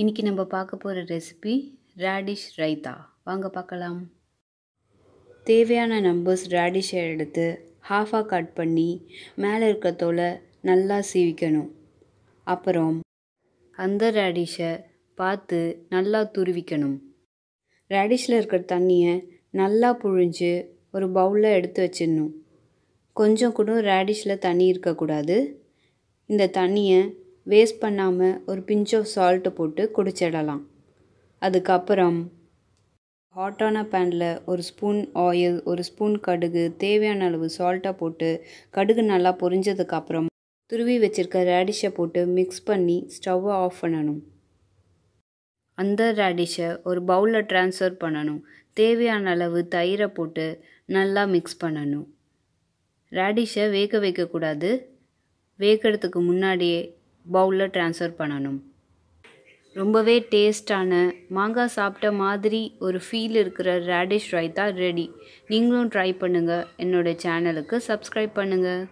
இன்றைக்கி நம்ம பார்க்க போகிற ரெசிபி ரேடிஷ் ரைத்தா வாங்க பார்க்கலாம் தேவையான நம்பர்ஸ் ரேடிஷை எடுத்து ஹாஃபாக கட் பண்ணி மேலே இருக்க தோலை நல்லா சீவிக்கணும் அப்புறம் அந்த ரேடிஷை பார்த்து நல்லா துருவிக்கணும் ரேடிஷில் இருக்கிற தண்ணியை நல்லா புழிஞ்சு ஒரு பவுலில் எடுத்து வச்சிடணும் கொஞ்சம் கூட ரேடிஷில் தண்ணி இருக்கக்கூடாது இந்த தண்ணியை வேஸ்ட் பண்ணாமல் ஒரு பிஞ்ச் ஆஃப் சால்ட்டு போட்டு குடிச்சிடலாம் அதுக்கப்புறம் ஹாட்டான பேனில் ஒரு ஸ்பூன் ஆயில் ஒரு ஸ்பூன் கடுகு தேவையான அளவு சால்ட்டாக போட்டு கடுகு நல்லா பொரிஞ்சதுக்கப்புறம் துருவி வச்சுருக்க ரேடிஷை போட்டு மிக்ஸ் பண்ணி ஸ்டவ்வை ஆஃப் பண்ணணும் அந்த ரேடிஷை ஒரு பவுலில் ட்ரான்ஸ்ஃபர் பண்ணணும் தேவையான அளவு தயிரை போட்டு நல்லா மிக்ஸ் பண்ணணும் ரேடிஷை வேக வைக்கக்கூடாது வேகிறதுக்கு முன்னாடியே பவுலில் ட்ரான்ஸ்ஃபர் பண்ணணும் ரொம்பவே டேஸ்டான மாங்காய் சாப்பிட்ட மாதிரி ஒரு ஃபீல் இருக்கிற ரேடிஷ் ரைத்தா ரெடி நீங்களும் ட்ரை பண்ணுங்கள் என்னோடய சேனலுக்கு சப்ஸ்கிரைப் பண்ணுங்கள்